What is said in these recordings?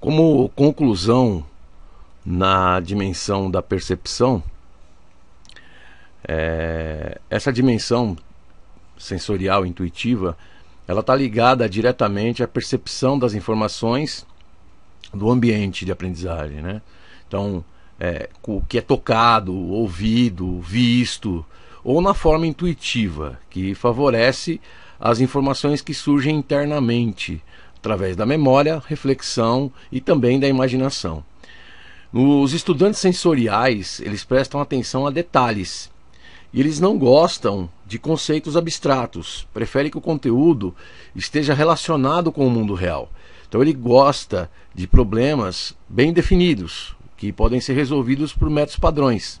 Como conclusão na dimensão da percepção, é, essa dimensão sensorial intuitiva ela está ligada diretamente à percepção das informações do ambiente de aprendizagem, né? Então, é, o que é tocado, ouvido, visto, ou na forma intuitiva, que favorece as informações que surgem internamente através da memória, reflexão e também da imaginação. Os estudantes sensoriais, eles prestam atenção a detalhes. E eles não gostam de conceitos abstratos, preferem que o conteúdo esteja relacionado com o mundo real. Então ele gosta de problemas bem definidos, que podem ser resolvidos por métodos padrões.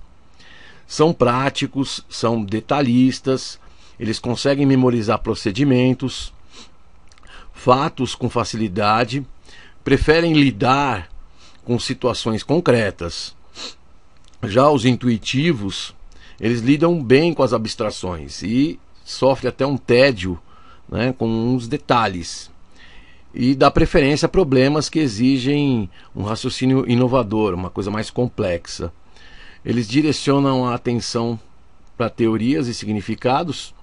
São práticos, são detalhistas, eles conseguem memorizar procedimentos, fatos com facilidade, preferem lidar com situações concretas. Já os intuitivos, eles lidam bem com as abstrações e sofrem até um tédio né, com uns detalhes. E dá preferência a problemas que exigem um raciocínio inovador, uma coisa mais complexa. Eles direcionam a atenção para teorias e significados,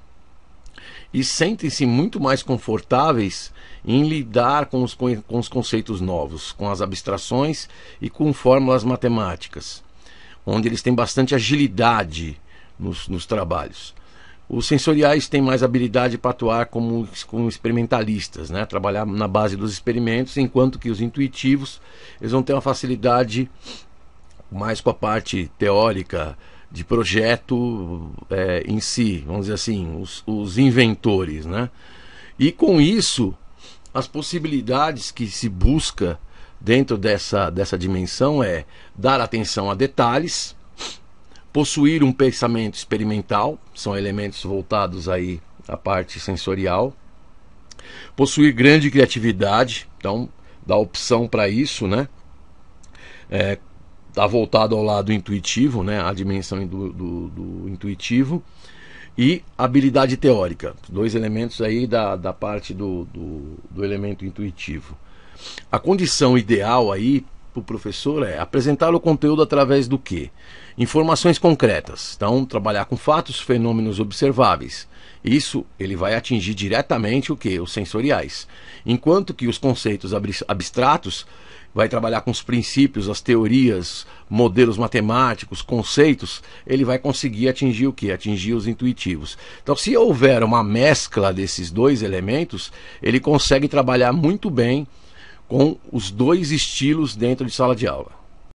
e sentem-se muito mais confortáveis em lidar com os, com os conceitos novos, com as abstrações e com fórmulas matemáticas, onde eles têm bastante agilidade nos, nos trabalhos. Os sensoriais têm mais habilidade para atuar como, como experimentalistas, né? trabalhar na base dos experimentos, enquanto que os intuitivos eles vão ter uma facilidade mais com a parte teórica, de projeto é, em si, vamos dizer assim, os, os inventores, né? E com isso, as possibilidades que se busca dentro dessa, dessa dimensão é dar atenção a detalhes, possuir um pensamento experimental, são elementos voltados aí à parte sensorial, possuir grande criatividade, então dá opção para isso, né? É, está voltado ao lado intuitivo, né? A dimensão do, do, do, intuitivo e habilidade teórica, dois elementos aí da, da parte do, do, do elemento intuitivo. A condição ideal aí para o professor é apresentar o conteúdo através do que? Informações concretas. Então, trabalhar com fatos, fenômenos observáveis. Isso ele vai atingir diretamente o que? Os sensoriais. Enquanto que os conceitos abstratos vai trabalhar com os princípios, as teorias, modelos matemáticos, conceitos, ele vai conseguir atingir o que? Atingir os intuitivos. Então, se houver uma mescla desses dois elementos, ele consegue trabalhar muito bem com os dois estilos dentro de sala de aula.